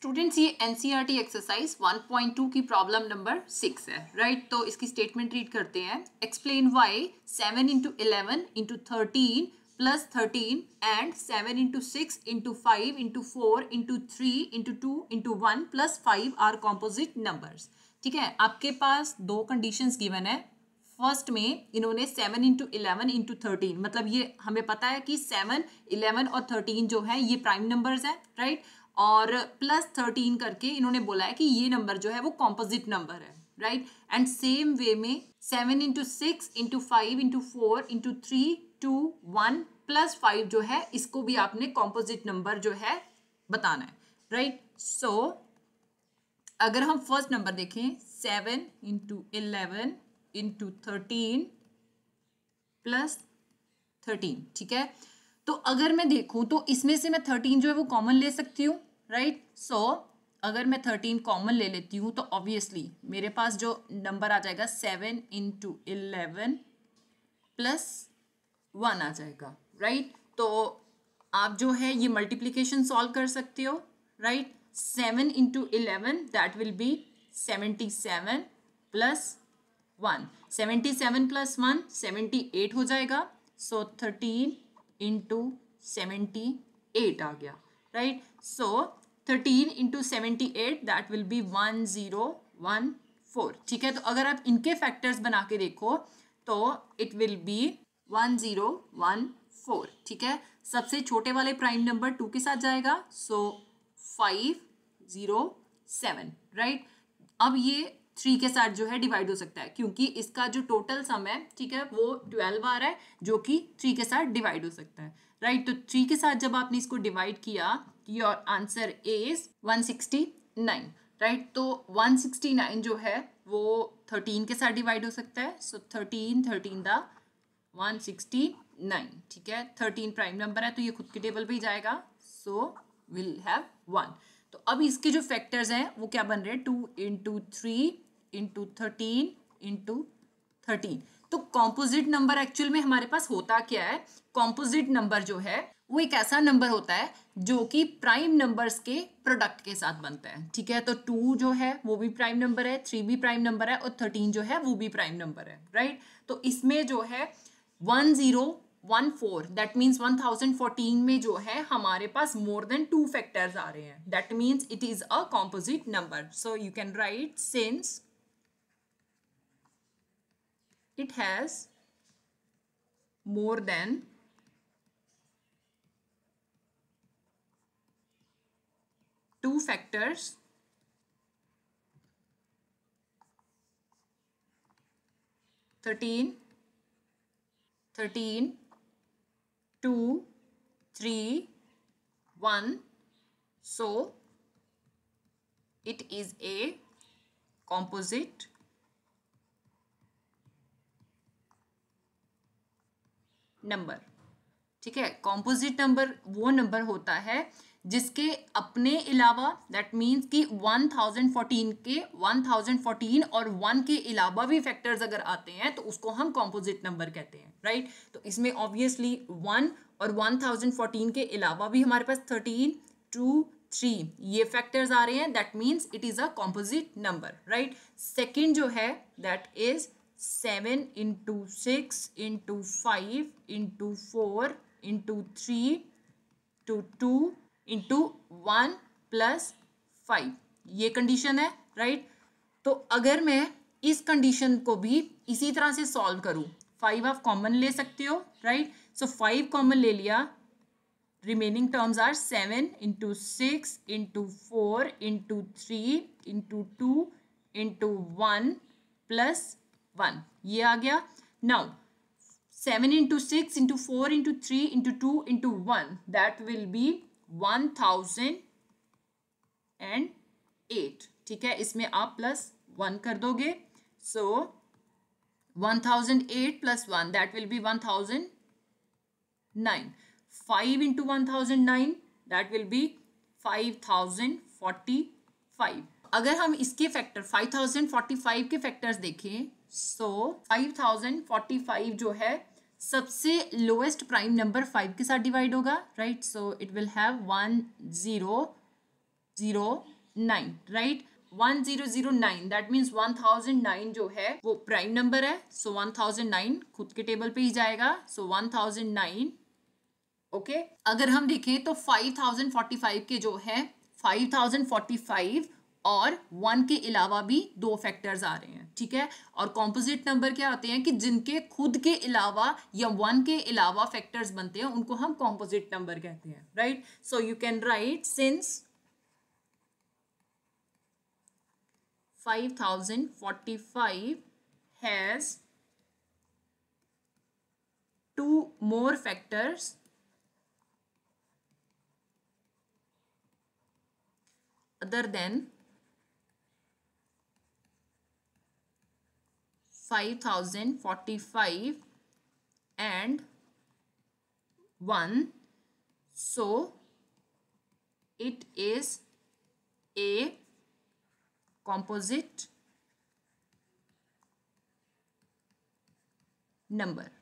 Students ये NCERT exercise 1.2 की problem number six है राइट right? तो इसकी स्टेटमेंट रीड करते हैं explain why seven into eleven into thirteen plus thirteen and seven into six into five into four into three into two into one plus five are composite numbers ठीक है आपके पास दो conditions given है first में इन्होंने seven into eleven into thirteen मतलब ये हमें पता है कि सेवन इलेवन और थर्टीन जो है ये प्राइम नंबर्स हैं राइट और प्लस थर्टीन करके इन्होंने बोला है कि ये नंबर जो है वो कॉम्पोजिट नंबर है राइट एंड सेम वे में seven into six into five into four into three two one plus five जो है इसको भी आपने कॉम्पोजिट नंबर जो है बताना है राइट सो so, अगर हम फर्स्ट नंबर देखें seven into eleven into thirteen plus thirteen ठीक है तो अगर मैं देखूं तो इसमें से मैं थर्टीन जो है वो कॉमन ले सकती हूँ राइट सो अगर मैं थर्टीन कॉमन ले लेती हूँ तो ऑब्वियसली मेरे पास जो नंबर आ जाएगा seven into eleven plus one आ जाएगा राइट right? तो आप जो है ये मल्टीप्लीकेशन सॉल्व कर सकते हो right seven into eleven that will be seventy seven plus one seventy seven plus one seventy eight हो जाएगा so thirteen into seventy eight आ गया right right? So so, thirteen into seventy eight that will be one zero one four ठीक है तो अगर आप इनके फैक्टर्स बना के देखो तो it will be one zero one four ठीक है सबसे छोटे वाले प्राइम नंबर टू के साथ जाएगा so five zero seven right अब ये थ्री के साथ जो है डिवाइड हो सकता है क्योंकि इसका जो टोटल सम है ठीक है वो ट्वेल्व आ रहा है जो कि थ्री के साथ डिवाइड हो सकता है राइट right? तो थ्री के साथ जब आपने इसको डिवाइड किया your answer is 169 right right? तो 169 जो है वो 13 के साथ डिवाइड हो सकता है सो थर्टीन थर्टीन द 169 ठीक है 13 प्राइम नंबर है तो ये खुद के टेबल पे ही जाएगा सो विल हैव वन तो अब इसके जो फैक्टर्स हैं वो क्या बन रहे हैं two into three into thirteen into thirteen तो कॉम्पोजिट नंबर एक्चुअल में हमारे पास होता क्या है कॉम्पोजिट नंबर जो है वो एक ऐसा नंबर होता है जो कि प्राइम नंबर्स के प्रोडक्ट के साथ बनता है ठीक है तो टू जो है वो भी प्राइम नंबर है थ्री भी प्राइम नंबर है और थर्टीन जो है वो भी प्राइम नंबर है राइट तो इसमें जो है one zero one four that means one thousand fourteen में जो है हमारे पास मोर देन टू फैक्टर्स आ रहे हैं that means it is a composite number so you can write since it has more than two factors thirteen, thirteen, two, three, one. So it is a composite number ठीक है composite number वो number होता है जिसके अपने अलावा that means कि 1014 के 1014 और 1 के अलावा भी फैक्टर्स अगर आते हैं तो उसको हम कॉम्पोजिट नंबर कहते हैं राइट right? तो इसमें ऑब्वियसली 1 और 1014 के अलावा भी हमारे पास 13, 2, थ्री ये फैक्टर्स आ रहे हैं that means it is a composite number right second जो है that is seven into six into five into four into three two two into one plus five ये कंडीशन है राइट तो अगर मैं इस कंडीशन को भी इसी तरह से सॉल्व करूं फाइव आप कॉमन ले सकते हो राइट सो फाइव कॉमन ले लिया remaining terms are seven into six into four into three into two into one plus one ये आ गया now seven into six into four into three into two into one that will be one thousand and eight ठीक है इसमें आप plus one कर दोगे so one thousand eight plus one that will be one thousand nine five into one thousand nine that will B five thousand forty five अगर हम इसके factor five thousand forty five के factors देखें so five thousand forty five जो है सबसे lowest prime number five के साथ डिवाइड होगा right so it will have one zero zero nine right one zero zero nine that means one thousand nine जो है वो प्राइम नंबर है सो वन थाउजेंड नाइन खुद के टेबल पे ही जाएगा so one thousand nine okay अगर हम देखें तो फाइव थाउजेंड फोर्टी फाइव के जो है फाइव थाउजेंड फोर्टी फाइव और वन के अलावा भी दो फैक्टर्स आ रहे हैं ठीक है और कॉम्पोजिट नंबर क्या होते हैं कि जिनके खुद के अलावा या वन के अलावा फैक्टर्स बनते हैं उनको हम कॉम्पोजिट नंबर कहते हैं right so you can write since 5045 has two more factors other than 5045 and 1 so it is a composite number